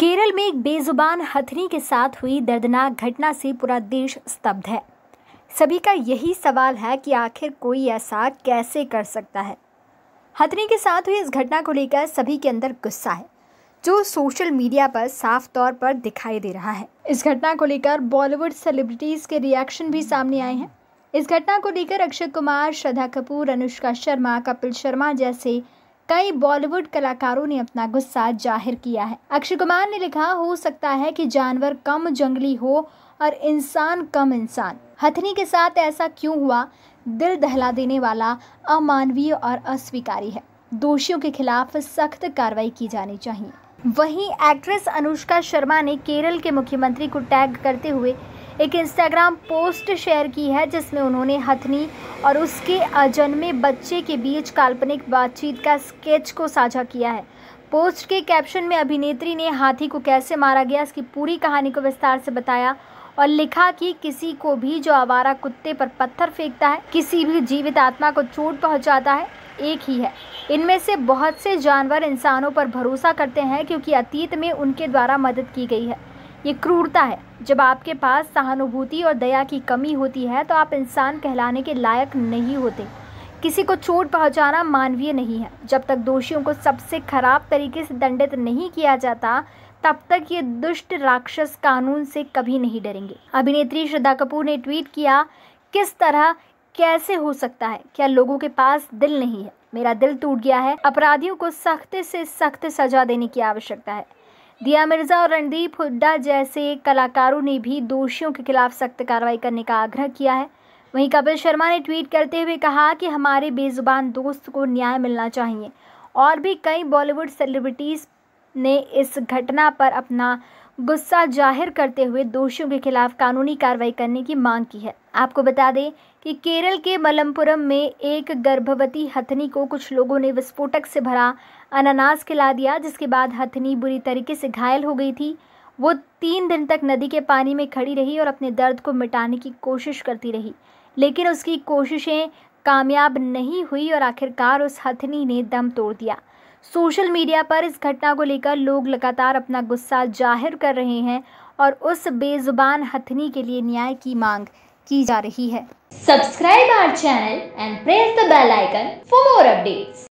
केरल में एक बेजुबान हथनी के साथ हुई दर्दनाक घटना से पूरा देश स्तब्ध है सभी का यही सवाल है कि आखिर कोई ऐसा कैसे कर सकता है हथनी के साथ हुई इस घटना को लेकर सभी के अंदर गुस्सा है जो सोशल मीडिया पर साफ तौर पर दिखाई दे रहा है इस घटना को लेकर बॉलीवुड सेलिब्रिटीज़ के रिएक्शन भी सामने आए हैं इस घटना को लेकर अक्षय कुमार श्रद्धा कपूर अनुष्का शर्मा कपिल शर्मा जैसे कई बॉलीवुड कलाकारों ने अपना गुस्सा जाहिर किया है अक्षय कुमार ने लिखा हो सकता है कि जानवर कम जंगली हो और इंसान कम इंसान हथनी के साथ ऐसा क्यों हुआ दिल दहला देने वाला अमानवीय और अस्वीकारी है दोषियों के खिलाफ सख्त कार्रवाई की जानी चाहिए वहीं एक्ट्रेस अनुष्का शर्मा ने केरल के मुख्यमंत्री को टैग करते हुए एक इंस्टाग्राम पोस्ट शेयर की है जिसमें उन्होंने हथनी और उसके अजन्मे बच्चे के बीच काल्पनिक बातचीत का स्केच को साझा किया है पोस्ट के कैप्शन में अभिनेत्री ने हाथी को कैसे मारा गया इसकी पूरी कहानी को विस्तार से बताया और लिखा कि किसी को भी जो आवारा कुत्ते पर पत्थर फेंकता है किसी भी जीवित आत्मा को चोट पहुंचाता है एक ही है इनमें से बहुत से जानवर इंसानों पर भरोसा करते हैं क्योंकि अतीत में उनके द्वारा मदद की गई है ये क्रूरता है जब आपके पास सहानुभूति और दया की कमी होती है तो आप इंसान कहलाने के लायक नहीं होते किसी को चोट पहुंचाना मानवीय नहीं है जब तक दोषियों को सबसे खराब तरीके से दंडित नहीं किया जाता तब तक ये दुष्ट राक्षस कानून से कभी नहीं डरेंगे अभिनेत्री श्रद्धा कपूर ने ट्वीट किया किस तरह कैसे हो सकता है क्या लोगों के पास दिल नहीं है मेरा दिल टूट गया है अपराधियों को सख्त से सख्त सजा देने की आवश्यकता है दिया मिर्जा और रणदीप हुड्डा जैसे कलाकारों ने भी दोषियों के खिलाफ सख्त कार्रवाई करने का आग्रह किया है वहीं कपिल शर्मा ने ट्वीट करते हुए कहा कि हमारे बेजुबान दोस्त को न्याय मिलना चाहिए और भी कई बॉलीवुड सेलिब्रिटीज़ ने इस घटना पर अपना गुस्सा जाहिर करते हुए दोषियों के खिलाफ कानूनी कार्रवाई करने की मांग की है आपको बता दें कि केरल के मलमपुरम में एक गर्भवती हथनी को कुछ लोगों ने विस्फोटक से भरा अनानास खिला दिया जिसके बाद हथनी बुरी तरीके से घायल हो गई थी वो तीन दिन तक नदी के पानी में खड़ी रही और अपने दर्द को मिटाने की कोशिश करती रही लेकिन उसकी कोशिशें कामयाब नहीं हुई और आखिरकार उस हथनी ने दम तोड़ दिया सोशल मीडिया पर इस घटना को लेकर लोग लगातार अपना गुस्सा जाहिर कर रहे हैं और उस बेजुबान हथनी के लिए न्याय की मांग की जा रही है subscribe our channel and press the bell icon for more updates